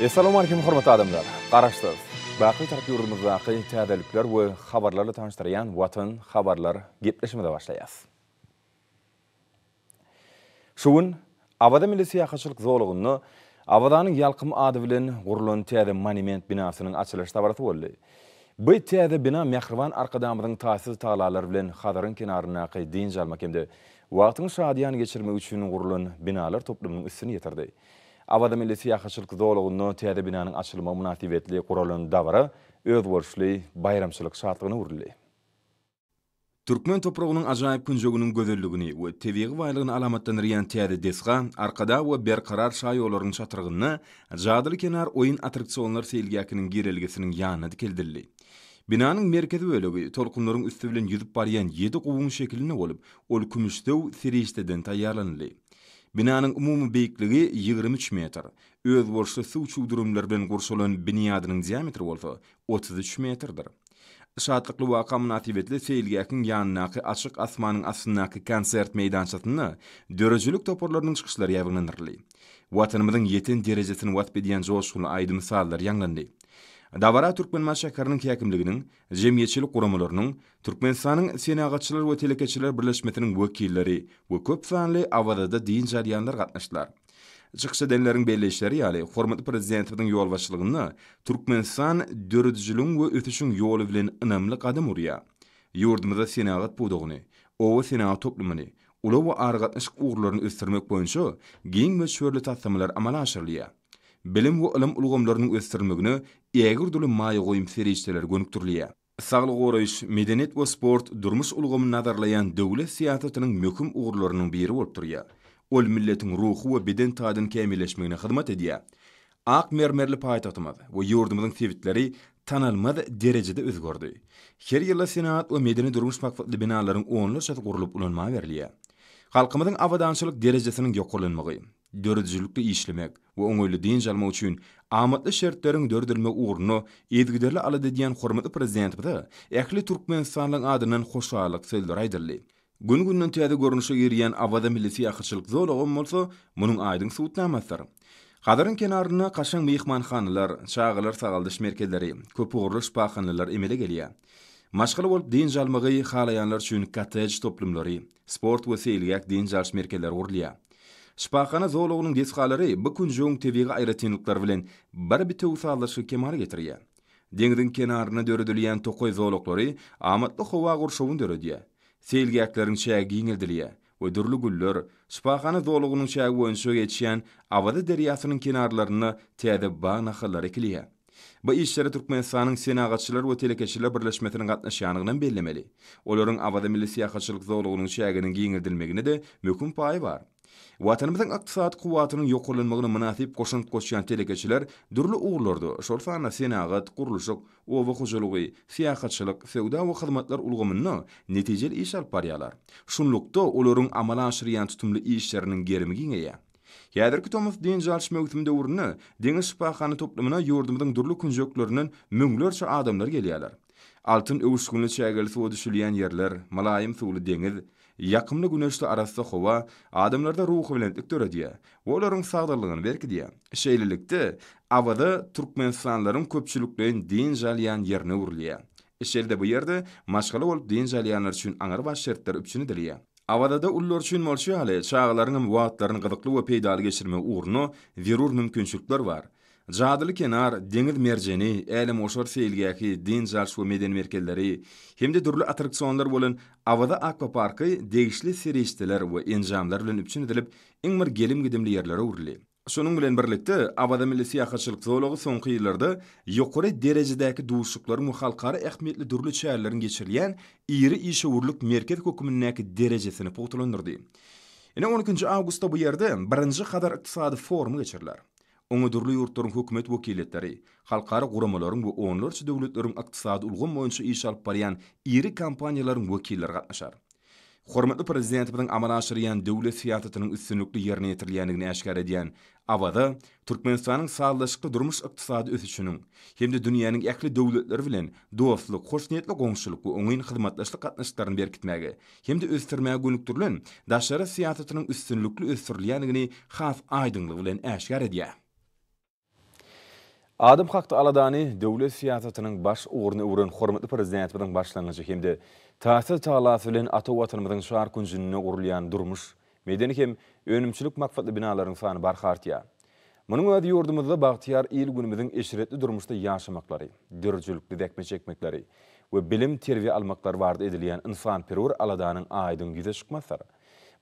Esselamu alaykum hormat adamlar, qaraştaz. Baqi tarp yurumuzda qi tadalikler wu xabarlarla tanıştariyan watan xabarlar gitleşimi da başlayas. Shuhun, abada milisi yaqaçılık zoologunnu, abadaanın yalqım adivilin gurlun tiyadim monument binasinin açilash tabaratu olli. Bu tiyadim bina mekhrivan arqadamadın taasiz taalalar bilin xadarın kinarın kinarın kinarın kinarın kinarın kinarın kinarın kinarın kinarın kinarın kinarın Avada Milli Siyahatçylyk Dowlugyny täze binanyň açylma munasibetli gurulyny davara, öz wörüşli bayramçylyk şatlygyny urulýar. Türkmen toprağının ajayip künjogunun gözelligini we tebiigi baylygyny alamatdan riyan täze desga arkada we berqarar karar şa yollaryny çatırgyny jadyl kenar oýun atraksionlar selgäkiniň girelgesiniň ýanyny dikildirli. Binanyň merkezi bölegi tolkunlaryň üstü bilen ýürüp barýan 7 gubuň şekilini bolup, ol kümüşdäw, sirişdäden taýarlanyly. Binanın umumu beyikligi 23 metr. Öz borçlu su uçuk ben gursulun biniyadının diametri olsa 33 metrdir. Şatlıklı vaka münatib etli seyilgi akın açıq asmanın asınnakı kansert meydançatını dörücülük toporlarının çıkışları yavgınlanırlı. Vatanımızın yetin derecesini vatbediyan zoskulu aydın sallar yanlandı. Davara Türkmenman şäkärinin käkimliginiň jemgyýetçilik guramalarynyň Türkmenistanyň senagatçylar we telekeçiler birleşmesiniň wekilleri we köp sanly awadada diýen jarýanlar gatnaşdylar. Çıkşı denlerin belleşleri yali, hormatı prezidentinin yol başlığını Türkmenistan dörüdücülün ve ötüşün yolu bilen ınamlı qadım uruya. Yurdumuza senagat buğduğunu, ova senagat toplumunu, ulova argatnışk uğurlarını östürmek boyunca giyin ve çörlü tatlamalar amala aşırlıya. Bilim we ilim ulgamlarynyň ösdürilmegini eger dul maýa goýum serişdeler gönükdirli. Saglyk goraýyş, medeniýet we sport durmuş ulgumu nazarlayan döwlet siýasatynyň möhüm ugurlarynyň biri bolup Ol milletin ruhy we beden taýdyny kämilleşmegine hyzmat edýär. Ak mermerli paýtatymyz we ýurdumyň tewitleri tanalmaz derejede özgördü. Her ýyly senat we medeni durmuş maksatly binalaryň 10 ýyly çatyp gurulyp ulanmagy berilýär. Halkymyzyň awadançylyk derejesiniň ýokarlanmagy, dördüzülükli işlemek ve öňeli diýen jalma üçin amatly şertleriň dördülme ugruny edigiderli ala diýen hormatly prezident bida ähli türkmenistanlyň adynyň hoşgalyk söýdür aýdyrly. Gün günden täze görnüşe girýän awada milli ýaşaçylyk zolagy bolsa munyň aýdyň suwutnamasdyr. Qadarın kenarını qaşan meyxman xanılar, çağılır sağaldış merkezleri, köp uğurluş baxanılar emele geliyya. Maşqalı olup din jalmağı xalayanlar çün kattaj toplumları, sport ve seyliyak din jalış merkezler Şpaqana zoluğunun desqaları bu kun joong tevegi ayratinluklar bilen bir bitä usallaşy kemar getirýär. Deňizden kenarına döredilýän toqoy zoluqlary amatly howa gurşawyn döredýär. Selgi aklaryň şäge giňirdilýär. We durly güller şpaqana zoluğunun şäge öňsög etýän awada deriýasynyň kenarlaryny täze bağna xallar ekilýär. Bu işleri Türkmen sanın senagatçılar ve Telekeçiler birleşmesinin katlı şanıgının bellemeli. Olorun avada milisiyahatçılık zorluğunun şeyaginin de mükün payı var. Watanymyzyň ykdysat kuwatynyň ýokurlanmagyna munasip goşunyp goşýan telekeçiler durly uglurdy. Şol sana senagat, guruluşyk, owa hojalygy, siýahatçylyk, sewda we hyzmatlar ulgamyny netijeli iş alyp barýarlar. Şunlukda olaryň amala aşyrýan tutumlu işleriniň gerimi giňeýär. Ýa-da Thomas Dean Jarls möhümde urny, deňiz şpahany toplamyna ýurdumyň durly künjeklerinden müňlerçe adamlar gelýärler. Altyn öwüşgünli çägeli suwda ýerler, malaýym suwly deňiz, yakımlı güneşli arası xova, adamlarda ruhu bilen iktör ediyye. Oların sağdalığını verki diye. Şeylilikte avada Türkmenistanların köpçülüklüğün din jaliyan yerine uğurluye. bu yerde maşgalı olup din jaliyanlar için anar baş şeritler üpçünü diliye. Avada da ullor üçin molşu hali, çağlarının vaatlarının gıdıklı ve peydalı geçirme uğrunu virur mümkünçülükler var. Jadyly kenar, deňiz merjeni, älim oşor seýilgäki din zal meden merkezleri, hemde durly atraksionlar bolan Avada akvaparkı degişli serişdiler we enjamlar bilen üçin edilip, iň gelim gidimli ýerlere urly. Şonuň bilen birlikde Avada milli ýaşaçylyk zoology soňky ýyllarda ýokary derejedäki duşuklar mu halkary ähmiýetli durly şäherlerin geçirilýän iýri işe urluk merkez hökümindäki derejesini pogtulandyrdy. Ene 12-nji bu yerdi 1-nji hadar iqtisady forumy Onu durlu yurtların hükümet halkara guramalaryň bu ve onlarca devletlerin aktisadi ulgun boyunca iş alıp bariyan iri kompaniýalaryň vokilleri katmışar. Hormatly prezidentimden amal aşırıyan devlet fiyatatının üstünlüklü yerine aşkar Avada, Türkmenistanyň sağlaşıklı durmuş iktisadi ötüşünün, hem de dünýäniň ekli döwletleri bilen doğaslı, korsiniyetli gongşuluk we onayın hizmatlaşlı gatnaşyklaryny berkitmege, hem de ösdürmäge gönükdirilen daşary siyatatının üstünlüklü bilen Adam Hakkı Aladani devlet siyasetinin baş uğruna uğrun hormatlı prezidentinin başlanıcı kimdi? Tahtı Talatülün atı vatanımızın şuar kuncununu uğurlayan durmuş. Meydanı hem Önümçülük makfetli binaların sahanı bar kartıya. Bunun adı yurdumuzda bahtiyar iyil günümüzün durmuşda durmuşta yaşamakları, dörcülüklü dekme çekmekleri ve bilim tervi almakları vardı ediliyen insan perur Aladani'nin aydın yüze çıkmazları.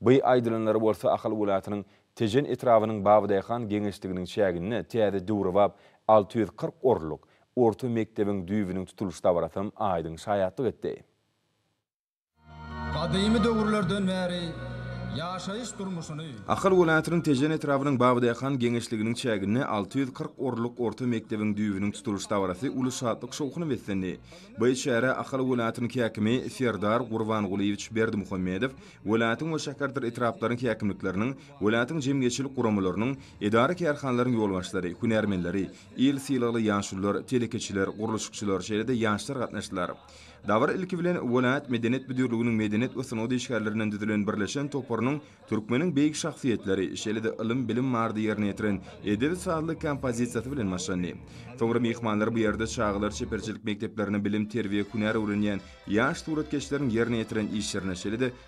Bu aydınları bolsa akıl ulatının Tejen etrafının babıdayıqan genişliğinin çeğgününü teyze duğru 640 orluk orta mektebin düýbüniň tutuluşy tabaratym aýdyň şaýatlyk etdi. Gadymy döwürlerden beri Yaşayış durmuşunu. Akhir Ulaatrın tejen etrafının bağıdaya kan çägini 640 orluk orta mektebin düğünün tutuluş davarası ulu şahatlık şokunu vetsinli. Bu şäherä Akhir Ulaatrın kekimi Ferdar Gurvan Berdi Muhammedow Ulaatrın ve şakardır etrafların kekimliklerinin, Ulaatrın cemgeçilik kuramularının, edari kerhanların yolvaşları, il silahlı yansırlar, telekeçiler, kuruluşçiler, kuruluşçiler, kuruluşçiler, Давар илки белән Вилаят мәдәният бүдерлегенең мәдәният ва санаат эшкәрләреннән төзелгән берләшен топорның түркменнең бейек шахсиятләре шәледә ұлым-білім марды ярны етрен эдеп садлы композициясы белән машанли. Тоңра мehmanlar bu yerda шеперчілік мектеплерінің білім bilim terbiye өрінен, яш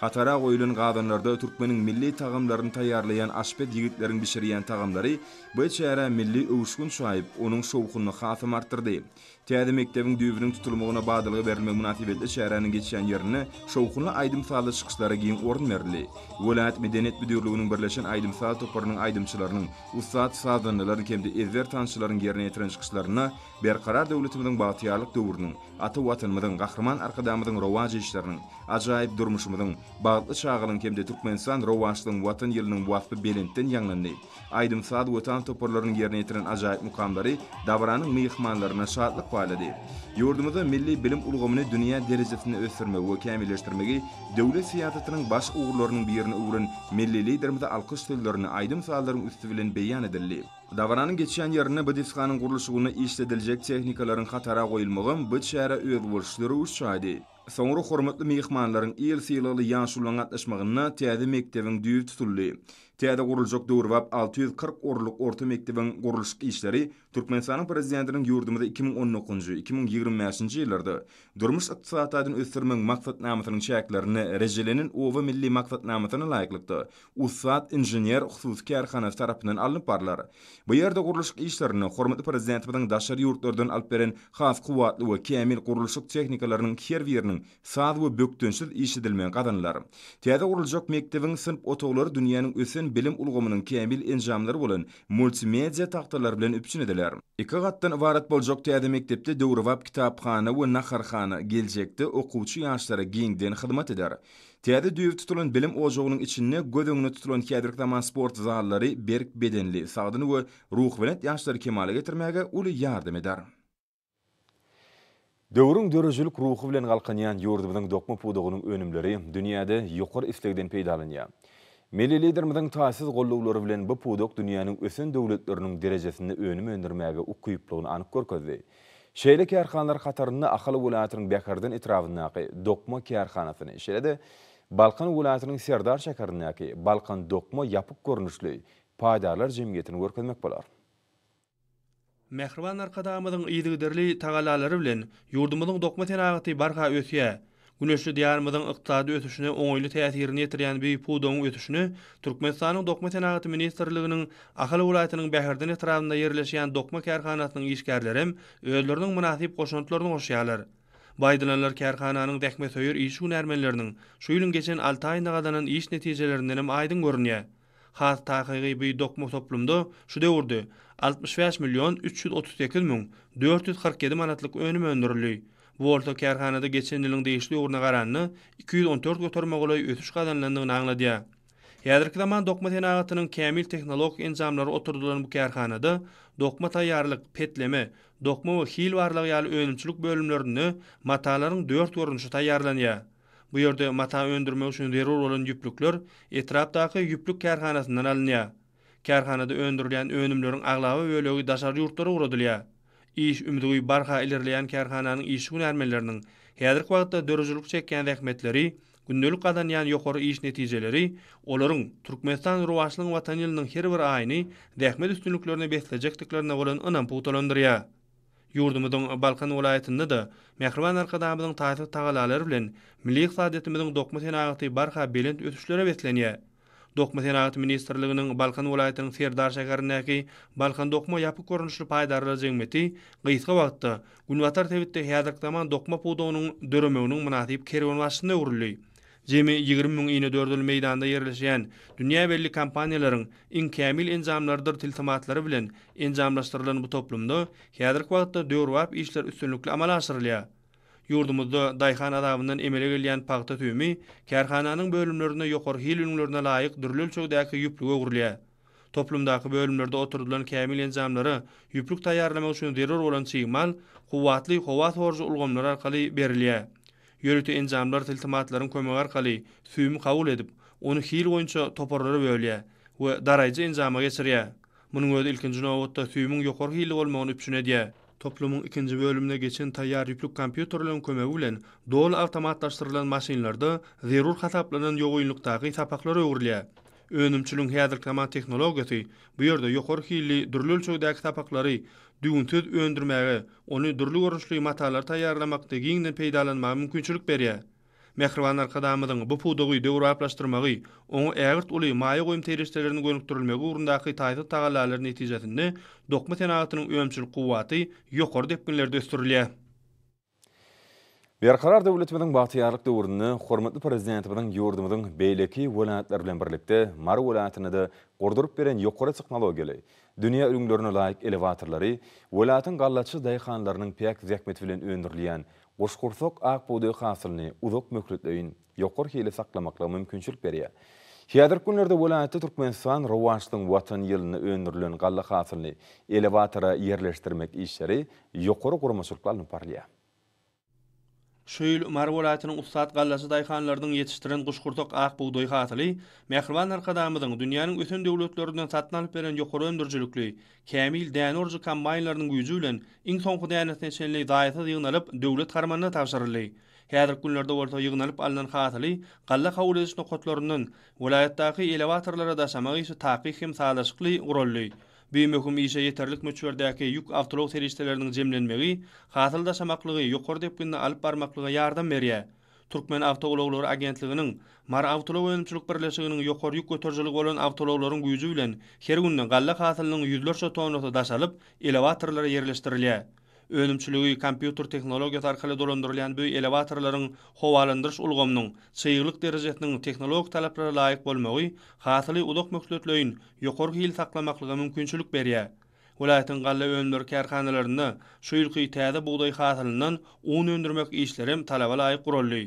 Қатара қойылын қадынларда түркменнің милли тағымларын таярлайан ашпет егітлерін бішірген тағымлары бұл шәрі милли өвішкін шайып, оның шоуқынны қатым арттырды. Tädi mektebiň düwrüniň tutulmagyna bagdalyga berilmegi munasibetli şäherin geçýän ýerini şowkuny aýdym saýlary çykyşlary giň orun berildi. Welaýat medeniýet bidirliginiň birleşen aýdym saýlary toparynyň aýdymçylarynyň ussat saýdanlary kemde ewer tanşylaryň gerine ýetiren çykyşlaryna berkarar döwletimiziň bagtyýarlyk döwrüniň ata watanmyň gahrman arkadamyň rowaj işleriniň ajaýyp durmuşymyň bagtly şagylyň kemde türkmen san rowajlygyň watan ýylynyň wasty belentden ýanglandy. Aýdym saýlary watan toparlarynyň ýerine ýetiren ajaýyp mukamlary dabaranyň mehmanlaryna şatlyk bağladı. Yurdumuzda milli bilim ulgamyny dünýä derejesine ösürme we kämilleşdirmegi döwlet siýasatynyň baş ugrularynyň birini urun milli liderimiz alqys söýlerini aýdym salalaryň üstü bilen beýan edildi. Dawranyň geçýän ýerine bu dysgaň gurulşygyna işlediljek tehnikalaryň hatara goýulmagy bu şäher öz wurşlary üçin aýdy. Sonra hormatly mehmanlaryň ýyl sylygly ýaşulyň atlaşmagyna täze mekdebiň düýü tutuldy. Täde gurulujak döwürwap 640 orluk orta mektebin guruluş işleri Türkmenistanyň prezidentinin ýurdumynda 2019 2025-nji ýyllarda durmuş östürmün ösdürmegi maksatnamasynyň çäklerini rejelenin ova milli maksatnamasyna laýyklykdy. Ussat injener hususy karhana tarapynyň alınıp barlar. Bu ýerde guruluş işlerini hormatly prezidentimiň daşar ýurtlardan alperin xaf has kuwatly we kämil guruluş tehnikalarynyň her biriniň saz we bökdünsiz işledilmegi gadanlar. Täde gurulujak mektebin sınıp otoglary dünýäniň ösen bilim ulgamynyň kämil enjamlary bolan multimedia tahtalary bilen üpçün edilýär. Iki gatdan ibaret boljak täze mektepde döwrewap kitapxana we naharxana geljekde okuwçy ýaşlara giňden hyzmat eder. Täze düýüp tutulan bilim ojagynyň içinde gödüňni tutulan kädirik zaman sport zallary berk bedenli, sagdyny we ruh bilen ýaşlary kemale getirmäge uly ýardam eder. Döwrüň dörejülik ruhy bilen galkanyan ýurdumyň dokma pudugynyň önümleri dünýäde ýokur islegden peýdalanýar. Milli liderimizin taýsyz gollugları bilen bu pudok dünýäniň ösen döwletleriniň derejesini önüm öndürmäge ukyplygyny anyk görkezdi. Şeýle kärhanlar hatarynda Ahal welaýatynyň Bekardan etrawyndaky Dokma kärhanasyny, şeýle-de Balkan welaýatynyň Serdar şäherindäki Balkan Dokma ýapyk görnüşli paýdalar jemgyýetini görkezmek bolar. Mehriban arkadaşımızın iyidigderli tagalalary bilen ýurdumyň dokma tenagaty barga ösýä, Güneşli diýarymyzyň ykdysady ötüşüne oňly täsirini ýetirýän bir pudoň ötüşüne Türkmenistanyň dokma sanagaty ministrliginiň Ahal welaýatynyň Bäherden etrafynda ýerleşýän dokma karhanasynyň işgärleri özlerini münasib goşuntlaryny goşýarlar. Baýdylanlar karhananyň dekme söýür iş hünärmenleriniň şu ýylyň geçen 6 aýynda gadanan iş netijelerinden aydın aýdyň görnýär. Has bir dokma toplumda şu döwürde 65 million 338 447 manatlyk önüm öndürilýär. Volta kerhanada geçen ilin deyişli uğruna garanını 214 gotorma golai ötüş qadanlandığını anladiya. Yadrik zaman dokma tenagatının kemil teknolog bu kerhanada dokma tayarlık, petleme, dokma we hil varlığı yali önümçülük bölümlerini matalaryň dört görünüşü tayarlanya. Bu ýerde mata öndürme üçin deru bolan olun yüplükler etraptaki yüplük kerhanasından alini öndürilen alini alini alini daşary ýurtlara uradylýar. iş ümidi barha ilerleyen karhananyň iş günärmelerini häzirki wagtda dörüzlük çekýän rahmetleri, gündelik adan ýany ýokary iş netijeleri, olaryň Türkmenistan rowaşlygyň watanyýlynyň her bir aýyny rahmet üstünlüklerine beslejekdiklerine bolan anam putolandyrýar. Yurdumyň Balkan welaýetinde de mehriban arkadaşlarymyň taýdan tagalary bilen milli hyzmatymyň dokumentasiýasy barha bilen ötüşlere beslenýär. Dokma Senat Ministerliginin Balkan Ulaytinin Serdar Şakarinaki Balkan Dokma Yapı Korunuşlu paydarla Cengmeti Qiyitka Vaqtta Gunvatar Tevitte Hiyadaktaman Dokma Pudonun Dörömeunun Mınatip Kerevan Vashinda Urulli. Jemi 20 000 ýene dördül meýdanda ýerleşýän dünýä belli kompaniýalaryň iň kämil enjamlardyr tiltamatlary bilen enjamlaşdyrylan bu toplumda häzirki wagtda döwürwap işler üstünlikli amala aşyrylýar. Yurdumuzda Dayxan adabından emele gelýän paxta tüými, karhananyň bölümlerine ýokary hil ünlerine laýyk dürlül çökdäki ýüplüge gürlä. Toplumdaky bölümlerde oturdylan kämil enzamlary ýüplük taýýarlamak üçin zerur bolan çygmal, quwwatly howat horzu ulgamlar arkaly berilýär. Ýöretü enzamlar tiltimatlaryň kömegi arkaly süými kabul edip, onu hil goýunça toparlary bölýär we darajy enzama ýetirýär. Munyň özi ilkinji nowatda süýmiň ýokary hil bolmagyny üçin edýär. toplumun ikinci bölümüne geçen tayyar yüklük kompüterlerin kömeği bilen dol avtomatlaştırılan maşinlarda zerur hataplanan yoğunluktaki tapakları uğurlaya. Önümçülün hiyadır kama teknologiyatı, bu yerde yokor hili dürlül çoğdaki tapakları düğüntüd öndürmeyi, onu dürlü görüşlü matalar tayyarlamakta giyinden peydalanma mümkünçülük beriyy. Mehrwan arkadamyň bu pudugy döwürläşdirmegi, onu ägirt uly maýy goýum terişdelerini gönükdirilmegi urundaky taýdyt taýdalaryň netijesinde dokma tenagatynyň öňçül guwaty ýokary diýip günler Berkarar döwletiniň bahtiýarlyk döwründe hormatly prezidentiniň ýurdumyň beýleki welaýatlar bilen birlikde mar welaýetini de gurdurup beren ýokary tehnologiýalary, dünýä ürünlerini laýyk elewatorlary, welaýetiň gallatçy daýkhanlarynyň pek zähmet bilen öndürilýän Gurskursok ak bu dey hasylny uzak möhretleýin ýokur hili saklamakla mümkinçilik berýär. Hiýadyr günlerde welaýatda Türkmenistan rowaşdyň watan ýylyny öňürlen gally hasylny elevatora ýerleşdirmek işleri ýokur gurmuşlukla parlaýar. Şöyül Umar Volatinin Ustad Gallası Dayxanlardın yetiştirin aq bu Buğday Xatili, Mekhrivan Arkadamıdın dünyanın ötün devletlerinden satın alıp veren yokoru öndürcülüklü, Kamil Dianorcu kombaynlarının gücü ilen in sonku dayanat neçenliyi dayata yığınalıp devlet karmanına orta yığınalıp alınan Xatili, Galla Xaul edişini kotlarının volayettaki elevatorlara da hem bir mühüm işe yeterlik müçverdeki yük avtolog terişlerinin cemlenmeyi, hatılda şamaklığı yukor depkinini alıp barmaklığa yardım veriye. Türkmen Avtologlar Agentliginin Mar Avtolog Önümçülük Birleşiginin yukor yük götürcülük olan avtologların gücü her günden galla hatılının yüzlerce tonu da daşalıp elevatorlara yerleştiriliyor. Önümçülüğü kompýuter tehnologiýasy arkaly dolandyrylan böy elevatorlaryň howalandyryş ulgamyň çygyrlyk derejesini teknolog talaplara laýyk bolmagy, hasylly udok mehsulatyň ýokur ýyl saklamaklyga mümkinçilik berýär. Wilayatyň galla öndür kärhanalaryny şu ýylki täze buğdaý hasylyny un öndürmek işlerim talaba laýyk guruldy.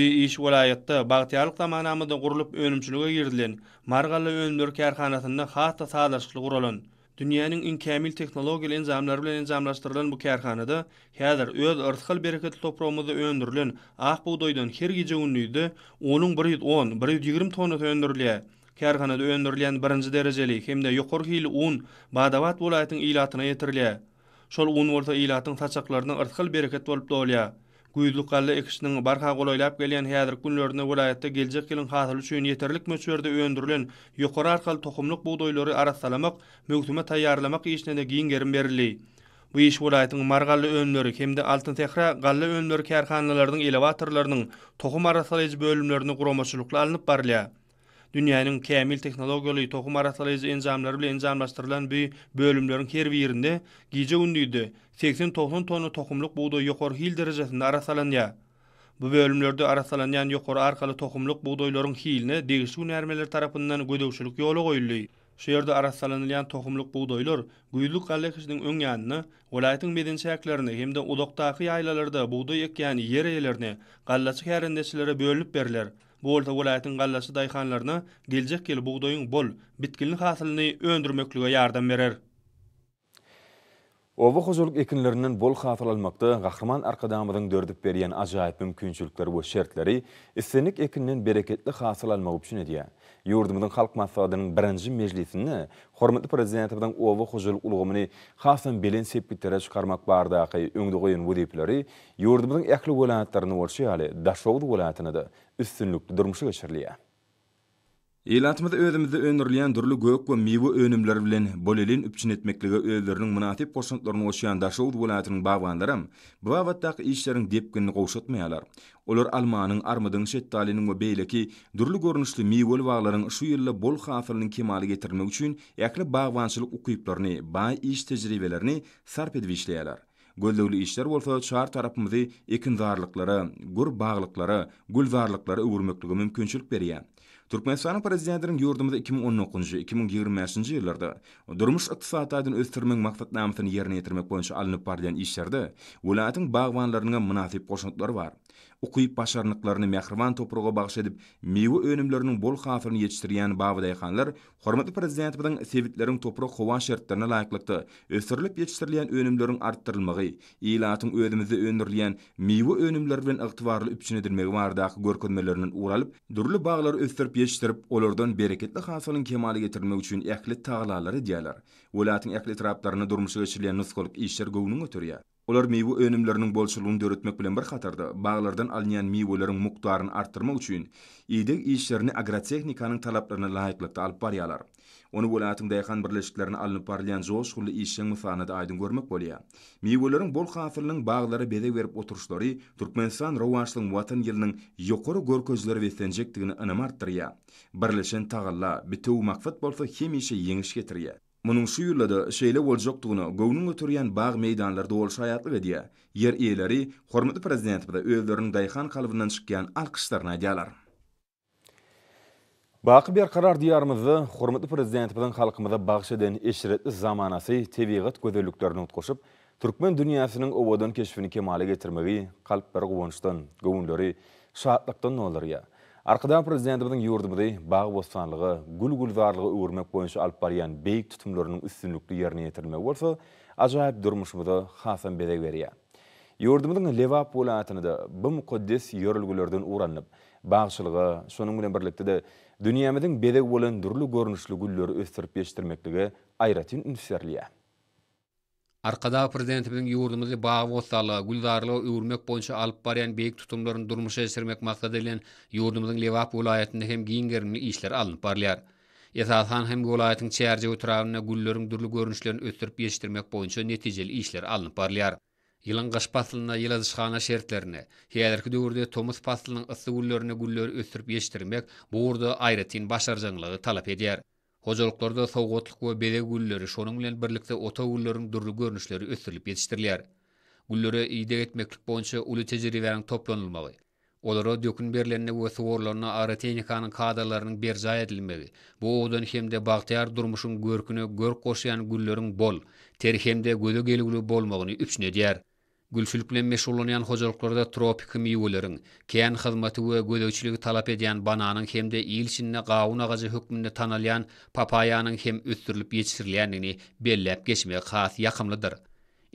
Bi iş wilayatda bagtýarlyk daýnamasyndan gurulyp önümçülige girdilen margalla öndür kärhanasynyň hasda sahlakly gurulan Dünyanın en kamil teknologiyalı enzamlar bilen enzamlaştırılan bu karxanada hazır öz irtxil berekatli toprağımızda öndürilen aq buğdaydan hergeje unnuydi. Onun 110, 120 tonna öndürilä. Karxanada öndürilän birinci derejeli hemde yuqur hili un Badavat vilayatining ilatyna yetirilä. Şol un bolsa ilatyning taçaqlarning irtxil berekat bolup dolya. Güýdlük gally ekşiniň barha golaýlap gelýän häzirki günlerini welaýatda geljek ýylyň hasyl üçin ýeterlik möçberde öýendirilen ýokary arkaly tohumlyk buğdaýlary arassalamak, möhtüme taýýarlamak işine de giň gerim berildi. Bu iş welaýatyň margallı öýümleri hemde Altyn Tehra galla öýümleri kärhanalarynyň elewatorlarynyň tohum arasalyjy bölümlerini guramaçylykla alınıp barlýar. dünyanın kemil teknologiyalı tohum araçlarıyla enzimleri bile enzimlaştırılan bir bölümlerin her bir yerinde gece undiydi. 80 tohum tonu tohumluk buğday yukarı hil derecesinde araçlanıya. Bu bölümlerde araçlanıyan yukarı arkalı tohumluk buğdayların Hilini değişik unermeler tarafından gödevşülük yolu koyuluyor. Şu yerde araçlanıyan tohumluk buğdaylar güydülük kallekişinin ön yanını, olayetin beden çayaklarını hem de odaktaki yaylalarda buğday ekkeyen yer yerlerini kallaçı herindesilere bölünüp verilir. Bu olta vilayatın qallası dayxanlarına gelecek yıl bol bitkilin hasılını öndürmöklüge yardım verir. Ovo huzurluk ekinlerinin bol hasıl almakta gahrman arkadamadın dördüp beriyen acayip mümkünçülükler bu şertleri istenik ekinin bereketli hasyl almak üçin ediyen. yurdumuzun halk masadının birinci meclisini hormatly prezidentimizden owa hojul ulğumini hasan bilen sepitere çykarmak barda aqy öňde goýun bu depleri yurdumuzun ähli welanatlaryny bolşy ýaly daşowdy da üstünlikli durmuşa geçirilýär. Eýlatmyda özümizde önürlýän dürli gök we miwe önümler bilen bolelin üpçin etmekligi özleriniň munatip goşuntlaryny oşyan daşyl bolatynyň baýgandaram. Bu wagtda işleriň depkinini goşutmaýarlar. Olar almanyň armadyň şetdaliniň we beýleki durly görnüşli miwe wagtlaryň şu ýylda bol hafirliň kemaly getirmek üçin ýakly bagwançylyk ukyplaryny, baý iş tejribelerini sarp edip işleýärler. Gölleli işler bolsa şahar tarapymyzy ekin zarlyklary, gur baglyklary, gul zarlyklary öwürmekligi mümkinçilik berýär. Türkmenistan prezidentiniň ýurdumyzda 2019 2025 2020-nji ýyllarda durmuş ykdysadatyň ösdürmek maksatnamasyny ýerine ýetirmek boýunça alynyp barýan işlerde welaýatyň bagwanlarynyň munasyp goşnutlary bar. Ukuyup başarnıklarını mehrivan toprağa bağış edip, meyve önümlerinin bol hafırını yetiştiriyen bavı dayıkanlar, Hormatlı Prezidentimizin sevitlerin toprağı kova şartlarına layıklıktı. Ösürülüp yetiştiriyen önümlerin arttırılmağı, ilatın özümüzü önürleyen meyve önümlerinin ıqtıvarlı üpçün edilmeyi vardakı görkodmelerinin uğralıp, durulu bağları ösürüp yetiştirip, olordan bereketli hasılın kemali getirilmeyi üçün ekli tağlaları diyalar. Olatın ekli traplarını durmuşu geçirilen nuskoluk işler gönlün Olar meyvu önümlerini bolçuluğunu dörütmek bilen bir hatarda, bağlardan alinyan meyvuların mukdaryny arttırma üçin iyidik işlerini agrotehnikanyň talaplarını laýyklykda alıp bariyalar. Onu bolatın dayakhan birleşiklerini alını parlayan zoskullu işlerini mifana aydın görmek bolya. Meyvuların bol khafirlinin bağları bedeg verip oturuşları, Turkmenistan watan ýylynyň ýokary yokoru gorkozları ve fencektiğini anamarttiriyy. Birleşen tağalla, bitu makfat bolfa, himi himi himi Munun şu yurla da şeyle oljoktuğuna gounun ötüryan bağ meydanlar da olşa ayatlı vediye, yer iyileri, hormatlı prezidenti bada öylerinin dayıhan kalıbından çıkayan alkışlarına gyalar. bir karar diyarımızı, hormatly prezidenti bada halkımıza bağış edin eşiretli zamanası tebiyyat gözelliklerini utgaşyp Türkmen dünýäsiniň obodan keşifini kemale getirmegi kalp bergü vonuştan, gounlari, gounlari, ýa. Арқыдан президентіміздің юрдымыдай бағы бостанлығы, гүл-гүлзарлығы өрмек бойынша алып барған бейік тұтымларының үстінлікті еріне етірмек болса, ажайып дұрмышымызды хасан бедек берия. Юрдымыздың Левап да бұм қоддес ерілгілерден ұранып, бағышылығы, соның білен бірлікті де дүниямыздың бедек болын дүрлі көрінішлі гүлдері өстіріп ештірмектігі айратин Arkada prezidentimizin yurdumuzu bağı vossalı, güldarlı o ürmek boyunca alıp bariyan beyik tutumların durmuşa esirmek maksad edilen yurdumuzun levap olayetinde hem giyingerini işler alınıp barlayar. Esasan hem olayetin çerce utrağına güllerin durlu görünüşlerini ötürüp yeştirmek boyunca neticeli işler alınıp barlayar. Yılın qış paslına yıla dışkana şertlerine, hiyadarki dörde tomus paslının ısı güllerini güllerini ötürüp yeştirmek bu ordu ayrı tiyin başarcanlığı talap ediyar. Gozalıklarda sovgatlık we bele gülleri şonun bilen birlikte ota gülleri dürlü görnüşleri ösdürilip ýetişdirilýär. Gülleri iyide etmeklik boyunca ulu teceri veren Olara dökün berlerine ve sovorlarına ara teknikanın kadarlarının berza edilmeli. Bu odan hemde bahtiyar durmuşun görkünü gör koşayan güllerin bol, terhemde gödö gelgülü bolmağını üpsine diyer. Gülçülüklen bilen meşgullanýan hojalyklarda tropiki miweleriň, käýin hyzmaty we gödäwçiligi talap edýän bananyň hem-de iýilşinine gaýuna gazy hökmünde tanalýan papayanyň hem ösdürilip ýetirilýändigini belliäp geçmek has ýaqlymlydyr.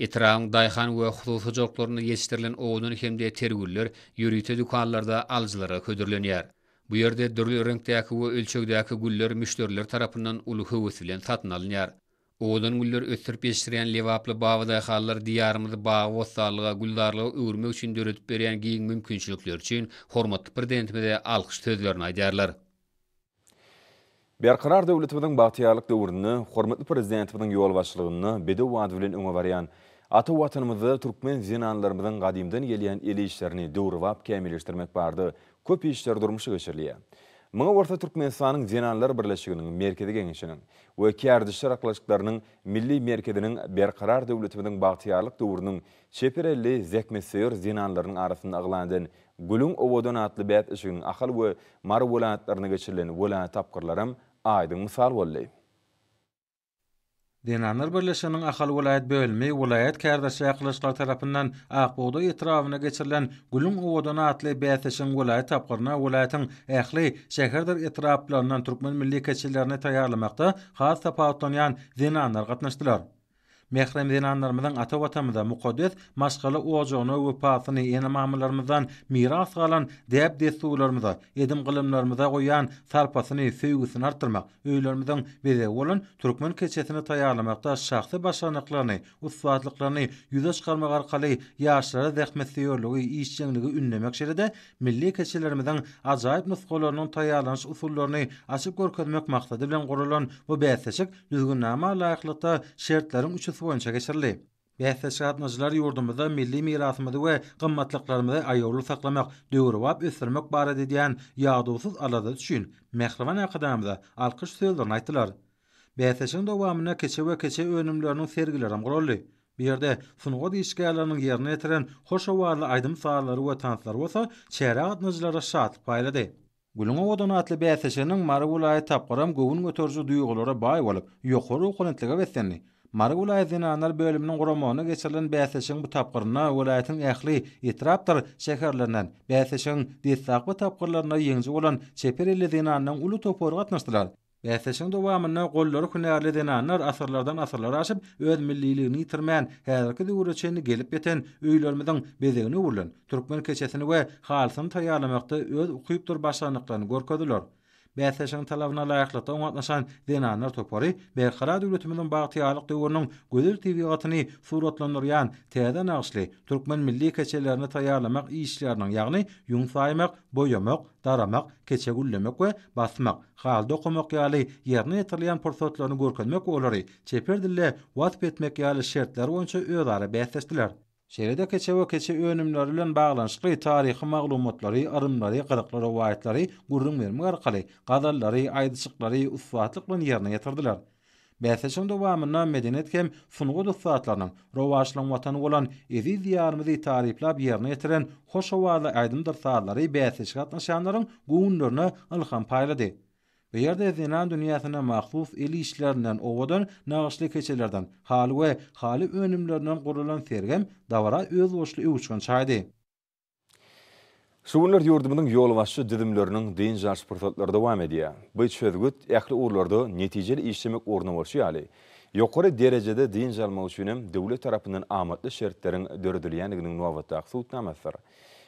Etraň daýhan we huduhojuklaryny ýetirilen owunyň hem-de terguller ýürýtdi karlarda alçylara gödürlenýär. Bu ýerde dürli reňkde we ölçegdäki güller müşderler tarapyndan ulu we silen satnalynýar. Odan güller ösürp yeşirýän lewaply bawda hallar diýarymyzy bagy wosallyga güldarlyga öwürmek üçin döretip berýän giň mümkinçilikler üçin hormatly prezidentimize alqış sözlerini aýdarlar. Berqarar döwletimiziň bagtyarlyk döwrünü, hormatly prezidentimiziň ýol başlygyny bedew wagt bilen öňe barýan vatanımızı Türkmen zinanlarımızın qadimden geliyen ili işlerini doğru vab kemileştirmek Köp işler durmuşu geçirliyen. Мыңа Орта Түркменстанның Зенанлар Бірләшігінің меркеді кенгішінің, өке әрдіші рақылашықтарының Милли Меркедінің Берқарар Дөвілетімінің бақтиярлық дөуірінің Чепер әлі зәкмесеер Зенанларының арасын ағыландын Гүлің Оводон атлы бәт үшігінің ақыл өй мару өләңаттарының өшілін өләңа тапқырларым айдың мысал Denanır birleşenin axal vilayet bölmi vilayet kardeşi yaklaşlar tarafından Akbuğda itirafına geçirilen Gülün Uvudana atlı Beyteşin vilayet tapkırına vilayetin əxli şehirdir itiraflarından Türkmen milli keçilerini tayarlamakta xas tapahtonyan denanır katnaştılar. Mehrem dinanlarımızdan ata vatamıza mukaddes maşgala uacağına ve pasını yeni mamalarımızdan miras kalan deyap destuğularımıza edim kılımlarımıza koyan sarpasını sevgisini arttırmak öylerimizden bize olan Türkmen keçesini tayarlamakta şahsi başanıklarını usfatlıklarını yüzeş kalmak arkali yaşlara zekmesiyorluğu işçenliği ünlemek şeride milli keçelerimizden acayip nuskolarının tayarlanış usullarını açıp görkezmek maksadı bilen kurulan bu beseşik düzgünnama layıklıkta şertlerin uçusu Buonça käşele. BTŞ hatna zlar ýurdumuda milli miratymydy we gymmatlyklarymyda ayyarly saklamak diýip urup ösürmek barada diýen ýadutsyz alada düşün. Mehreman akademýada alqyş söyldin aýdylar. BTŞ-nyň dowamyna geçe we-keçe önümleriň sergileri amala durdy. Bu ýerde fungody işgärlarynyň ýerine etiren hoşawarly aýdym saýlary we tantlar watsa çära hatnaçlara şat paýlady. Gulumow adynda BTŞ-nyň margulay tapqarym gowunmy torzu duýgulara baý bolup, ýokur we gutluga watsandy. Margulay ulayy zinanar bölümünün gromonu geçirilin bu tapqırına ulayyatın əkli itiraptır şəkərlənən bəsəşin dissaq bu tapqırlarına yengzi olan çepirili zinanın ulu toporu qatnıştılar. Bəsəşin duvamını qolları hünərli zinanar asırlardan asırlara aşıb öz milliyliyini itirmən həzirki dəvür üçün gelib yetən öylərmədən bezəgini vurlun. Türkmen keçəsini və xalsını tayarlamaqda öz uqiyyubdur başlanıqlarını qorqadılar. bäsäşiň talabyna laýyklykda oňatnaşan denanlar topary Beýkara döwletimiziň bagtyýarlyk döwrüniň gözel tebigatyny suratlandyrýan täze nagşly türkmen milli keçelerini taýýarlamak işleriniň ýagny ýuň saýmak, boýamak, daramak, keçe gullamak we basmak, hal dokumak ýaly ýerine ýetirilýän porsatlaryny görkezmek olary çeper dille etmek ýaly şertler boýunça öýdäre Şeýlede keçe we keçe önümleri bilen baglanyşyk taryhy maglumatlary, arymlary, gyrklary, rowaýatlary gurrun bermek arkaly gadallary, aýdyşyklary, uffatlyklaryny ýerine ýetirdiler. Bäze şu dowamyna medeniýet hem funguly uffatlaryny, rowaşlyň watany bolan ezi diýarmyzy taryhlap ýerine ýetiren hoş howa we aýdymdyr taryhlary alham paýlady. Ve yerde edinan dünyasına mahfuf ili işlerinden owadan nağışlı keçelerden, hali ve hali önümlerinden kurulan tergem davara öz boşlu uçkan çaydı. Suwunlar yurdumynyň ýolbaşçy dilimleriniň deň jarş portfolyolary dowam edýär. Bu çözgüt ähli urlarda netijeli işlemek ornuna bolsa ýaly. Ýokary derejede deň jarmalyşynyň döwlet tarapynyň amatly şertleriniň döredilýändigini nowatda aksutnamazlar.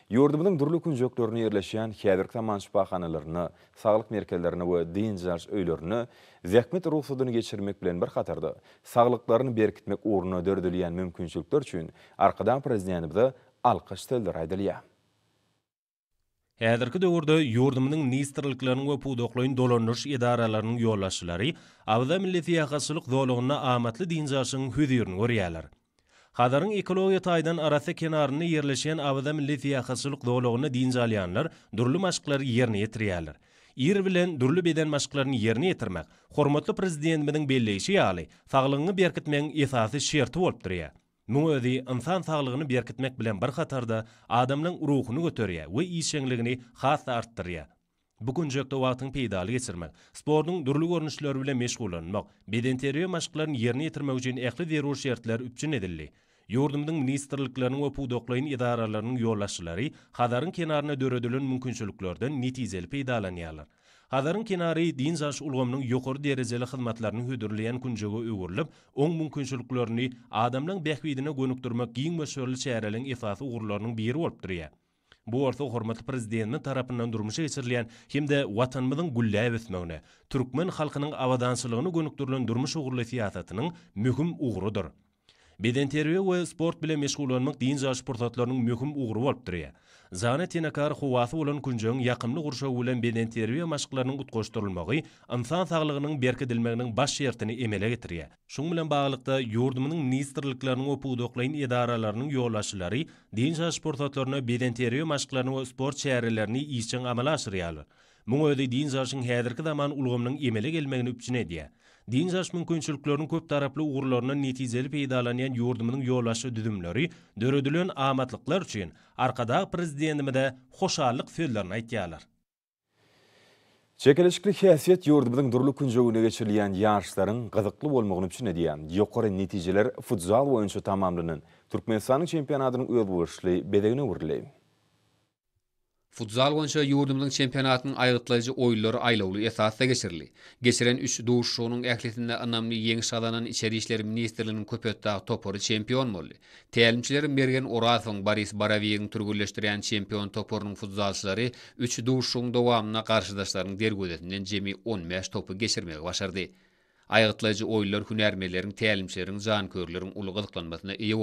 Yurdumuzun durlu künjöklörünü yerleşen Kedirk Taman Bakanalarını, sağlık merkezlerini ve din zarş öylörünü zekmet ruhsudunu geçirmek bilen bir xatırdı. Sağlıklarını berkitmek uğruna dördüleyen mümkünçülükler için arkadan prezidentimizde alkış tildir aydılıya. Häzirki döwürde ýurdumynyň ministrliklerini we pudoklaryň dolanyş edaralarynyň ýollaşylary awda milleti ýagaçylyk zolugyna amatly dinjaşyň Hazarın ekologiya taydan arasy kenarını yerleşen awda milli fiýahasylyk dolugyny dinjalyanlar durlu maşgylar yerine ýetirýärler. Ýer bilen durlu beden maşgylaryny yerine ýetirmek, hormatly prezidentimiň belleýişi yali, faglygyny berkitmeň esasy şerti bolup durýar. ödi insan saglygyny berkitmek bilen bir hatarda adamlaryň ruhuny göterýär we iýişenligini has artdyrýar. Bugün jökte wagtyň peýdaly geçirmek, sportyň durly görnüşleri bilen meşgullanmak, beden terapiýa maşgullaryny ýerine ýetirmek üçin ähli derwür şertler üçin edildi. Ýurdumyň ministrliklerini we puw doklaýyn idaralarynyň ýollaşdyklary Hadaryň kenarına döredilen mümkinçiliklerden netijeli peýdalanýarlar. Hadaryň kenary din zaş ulgamynyň ýokary derejeli hyzmatlaryny hödürleýän günjegi öwürlip, oň mümkinçiliklerini adamlaryň bähwidine gönükdirmek giň we şöhretli şäherleriň esasy ugurlarynyň biri bolup durýar. bu orta hormatly prezidentin tarapyndan durmuşa geçirilen de watanmyzyň gullaýy ösmegine türkmen halkynyň awadansylygyny gönükdirilen durmuş ugurly fiýatatynyň möhüm ugurudyr. Beden terbiýe we sport bilen meşgullanmak diýen jaş sportatlarynyň möhüm ugury bolup durýar. Zane Tinakar Huwasu ulan kunjong yakymly gurşa ulan benen terbiýe maşgylarynyň gutgoşdurulmagy insan saglygynyň berkedilmeginiň baş şertini emele getirýär. Şoň bilen baglykda ýurdumynyň ministrliklerini opu doklaýyn edaralarynyň ýollaşylary diýen şa sportatlaryna beden terbiýe maşgylaryny we sport çäherlerini işçiň amala aşyrýarlar. Muňa öde diýen häzirki zaman ulgamynyň emele gelmegini üçin edýär. Din jaş mümkinçiliklerin köp taraplı uğurlarına netizeli peydalanyan yurdumunun yolaşı düdümleri döredilen amatlıklar üçin arkada prezidentimizde de hoşarlık fiyatlarına itkiyalar. Çekilişkili hiyasiyet yurdumunun durulu künce uyuna geçirliyen yarışların gızıklı olmağını üçün ediyen yokore neticeler futzal oyuncu tamamlının Türkmenistan'ın çempiyonadının uyuluvuşlu bedegini Futzal boyunca yurdumuzun çempionatının ayrıtlayıcı oyulları aylavlu esasda geçirli. Geçiren 3 duruşluğunun ehliyetinde anlamlı yeni sağlanan İçeri İşleri Ministerliğinin köpötta toporu çempion molli. Teğelimçilerin bergen Orasov'un Baris Baraviyy'nin türgürleştiren çempion toporunun futzalçıları 3 duruşluğun devamına karşıdaşlarının dergüdetinden 10 15 topu geçirmeye başardı. Ayrıtlayıcı oyulları hünermelerin teğelimçilerin can körlerin ulu gıdıklanmasına iyi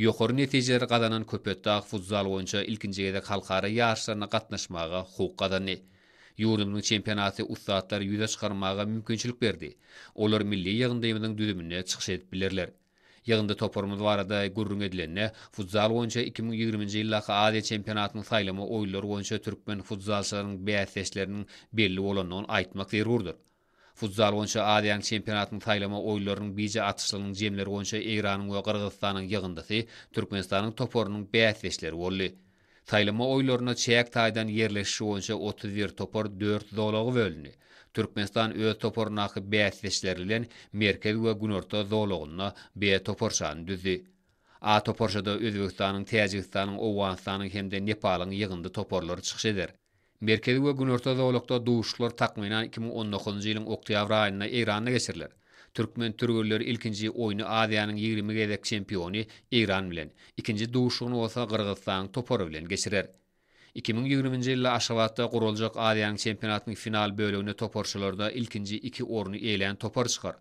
Yoxor neticəri qadanan köpətdə aq fudzal oyunca ilkincə gədə qalqara yaşlarına qatnaşmağa xoq qadanı. Yoğunumunun çempiyonatı ustaatlar yüda çıxarmağa mümkünçülük Olar milli yağında yamadın düdümünə çıxış edib bilərlər. Yağında toparmız var adı qurrun edilənə, fudzal 2020-ci illaq adi çempiyonatının saylamı oylar oyunca türkmen fudzalçıların bəyətləşlərinin belli olanı onu aytmaq Futzal boyunca Aziýan çempionatynyň taýlama oýlarynyň bije atyşlarynyň jemleri boyunca Eýranyň we Qyrgyzstanyň ýygyndysy Türkmenistanyň toporunyň bäsleşleri boldy. Taýlama oýlaryna çäk taýdan yerleşişi boyunca 31 topor 4 dolagy bölündi. Türkmenistan öz toporuna hakı bäsleşlerilen merkez we günorta dolagyna B toporşany düzü. A toporşada Özbekistanyň, Täjikistanyň, Owganistanyň hem-de Nepalyň ýygyndy toporlary çykşy Merkezi we günorta dowlukda duwuşlar takmyna 2019-njy ýylyň oktýabr aýyna Irana geçirilýär. Türkmen türkmenler ilkinji oýuny Adiýanyň 20 gelek şampiony Iran bilen, ikinji duwuşugyny bolsa Gyrgyzstan topary bilen geçirer. 2020-nji ýylda Aşgabatda guruljak Adiýanyň çempionatynyň final bölegine toparçylarda ilkinji 2 orny eýlen topar çykar.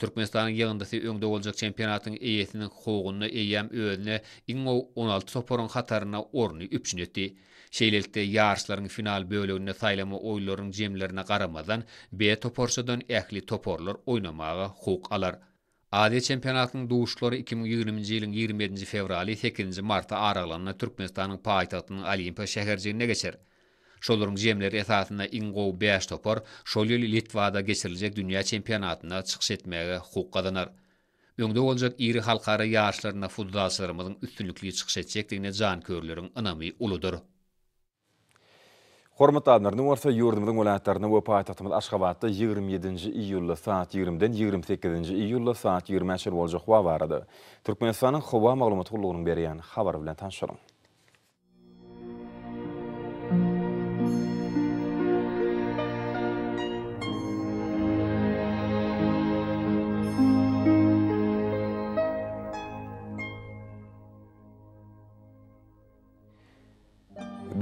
Türkmenistanın ýygyndysy öňde boljak çempionatyň eýesini howgunyň eýem öňüne ingo 16 soporun hatarına orny üpçünetdi. Şeýlelikde ýarşlaryň final bölegine saýlama oýlaryň jemlerine garamazan B toporçudan ehli toporlar oynamaga hukuk alar. Adi Çempionatın doğuşları 2020-ci ilin 27-ci fevrali 8-ci marta aralanına Türkmenistan'ın payitatının Alimpa şehirciğine geçer. Şolurun jemleri etatına ingo 5 topar, şol Litvada geçirilecek dünya čempionatına çıxış etmeye hukuk kadınar. iri halkara yaşlarına futbolcularımızın üstünlükli çıxış etecek dine can anami uludur. Hormat adnar, nu varsa yurdumuzun ulanatlarına ve 27 nji iyulla saat 20-den 28 nji iyulla saat 20-ci iyulla saat 20-ci iyulla saat 20 bilen iyulla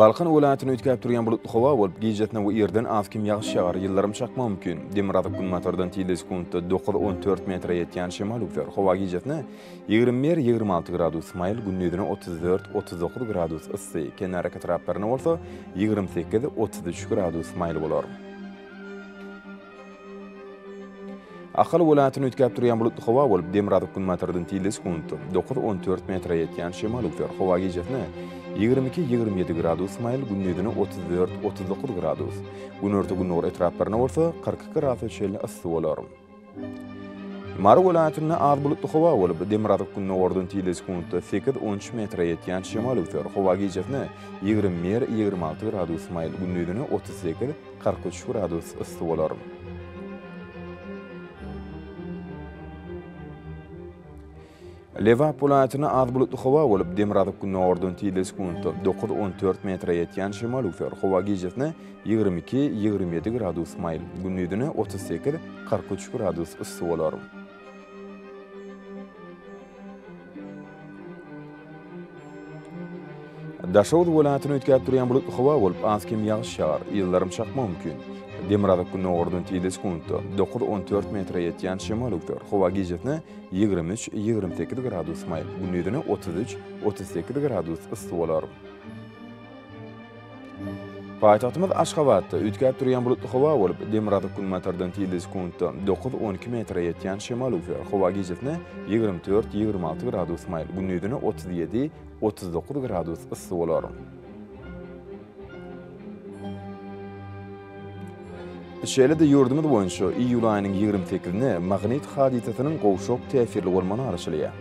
balqin viloyatini o'tkazib turgan bulutli havo bo'lib kechatdan ve erdan afkim kim yog'ar yildirimchoqma mumkin demrada kun motordan tiyildi sekundda to'qqiz o'n to'rt metrga yetgan shimol uflar havo kechatni yigirma bir yigirma olti gradus mayl gündüzünü 34-39 gradus issiq keyin harakat raplarni bo'lsa 28-33 gradus mayl bo'lar aql viloyatini o'tkazib turgan bulutli havo bo'lib demiradi kun metrdan tiyli sekund to'qqiz o'n to'rt metrga yetgan shimol uchar havo 22-27 ikki yigirma yetti gradus mayl gündüzünü o'ttiz to'rt o'ttiz to'qqiz gradus kun o'rta kun nur atroflarni bo'lsa qirq ikki gradus shel issiq bo'lar Mara viloyatini az bulutli havo bo'lib demiradi kun nordan tiyli sekund sakkiz o'n uch metrga yetgan shimol uchar havo gejatni yigirma yigirma olti gradus mayl gündüzünü o'ttiz sakkiz gradus issiq Leva pulayatına az bulutlu xova olup, demradık günü ordun tiyle skuntu 9-14 metre yetken şimal ufer. Xova gecesine 22-27 gradus mail. Günlüdüne 38-43 gradus ısı olorum. Daşavuz vulayatını ütkiyat duruyan bulutlu xova olup, az kim yağış şağır, yıllarım çakma demirada kundan o'rdan tiydi sekundda to'qqiz o'n to'rt yetgan shimol uktor havo gijitni 23 uch gradus may gunnidini 33-38 gradus issiq bo'lar poytaxtimiz ashxobodda o'tkazib turgan bulutli havo bo'lib demirada kun metrdan tiydi sekundda to'qqiz o'n ikki yetgan shimol uktor havo gijitni 24-26 gradus mayl, gunnidini 37-39 gradus issiq bo'lar Şeýle de ýurdumyz boýunça iýul aýynyň 28-ni magnit hadisatynyň gowşok täsirli bolmagyna araşylýar.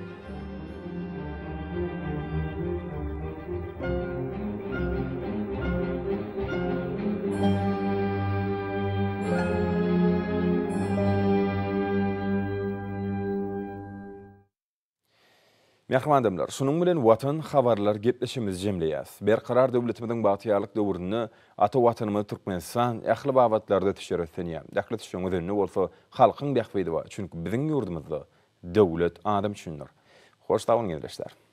Mehmandamlar, şunun bilen watan habarlar gepleşimiz jemleýäs. Berqarar döwletimiziň batyarlyk döwründe ata watanymy Türkmenistan ähli babatlarda täşerrüsen ýa. Däklet şoň özünni bolsa halkyň bäxwidi we çünki biziň ýurdumyzda döwlet adam çündür. Hoş tawun gelýärler.